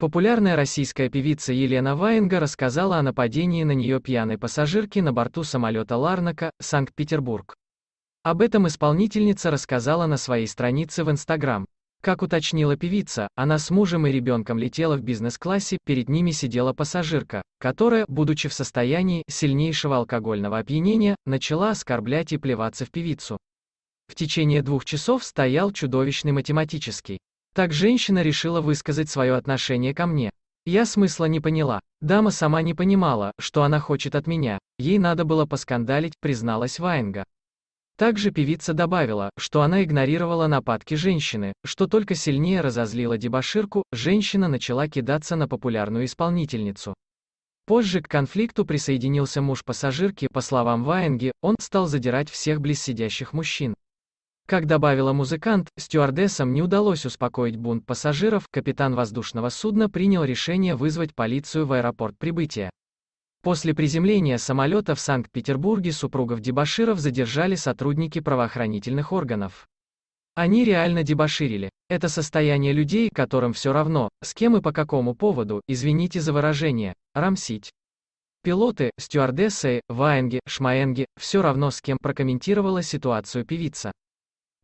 Популярная российская певица Елена Ваенга рассказала о нападении на нее пьяной пассажирки на борту самолета Ларнака, Санкт-Петербург. Об этом исполнительница рассказала на своей странице в Инстаграм. Как уточнила певица, она с мужем и ребенком летела в бизнес-классе, перед ними сидела пассажирка, которая, будучи в состоянии сильнейшего алкогольного опьянения, начала оскорблять и плеваться в певицу. В течение двух часов стоял чудовищный математический так женщина решила высказать свое отношение ко мне. Я смысла не поняла. Дама сама не понимала, что она хочет от меня. Ей надо было поскандалить, призналась Ваенга. Также певица добавила, что она игнорировала нападки женщины, что только сильнее разозлило дебоширку, женщина начала кидаться на популярную исполнительницу. Позже к конфликту присоединился муж пассажирки, по словам Ваенги, он стал задирать всех близ сидящих мужчин. Как добавила музыкант, стюардессам не удалось успокоить бунт пассажиров, капитан воздушного судна принял решение вызвать полицию в аэропорт прибытия. После приземления самолета в Санкт-Петербурге супругов дебаширов задержали сотрудники правоохранительных органов. Они реально дебоширили. Это состояние людей, которым все равно, с кем и по какому поводу, извините за выражение, рамсить. Пилоты, стюардессы, ваенги, шмаенги, все равно с кем прокомментировала ситуацию певица.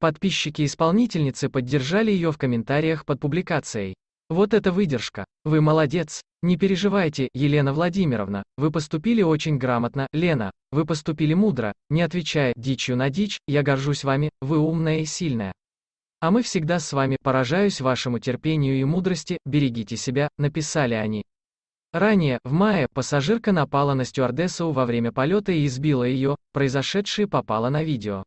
Подписчики исполнительницы поддержали ее в комментариях под публикацией. Вот это выдержка. Вы молодец. Не переживайте, Елена Владимировна. Вы поступили очень грамотно, Лена. Вы поступили мудро, не отвечая дичью на дичь. Я горжусь вами, вы умная и сильная. А мы всегда с вами, поражаюсь вашему терпению и мудрости, берегите себя, написали они. Ранее, в мае, пассажирка напала на стюардессу во время полета и избила ее, произошедшее попало на видео.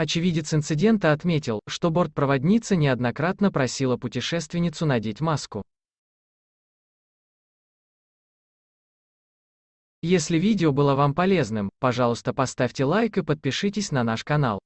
Очевидец инцидента отметил, что бортпроводница неоднократно просила путешественницу надеть маску. Если видео было вам полезным, пожалуйста поставьте лайк и подпишитесь на наш канал.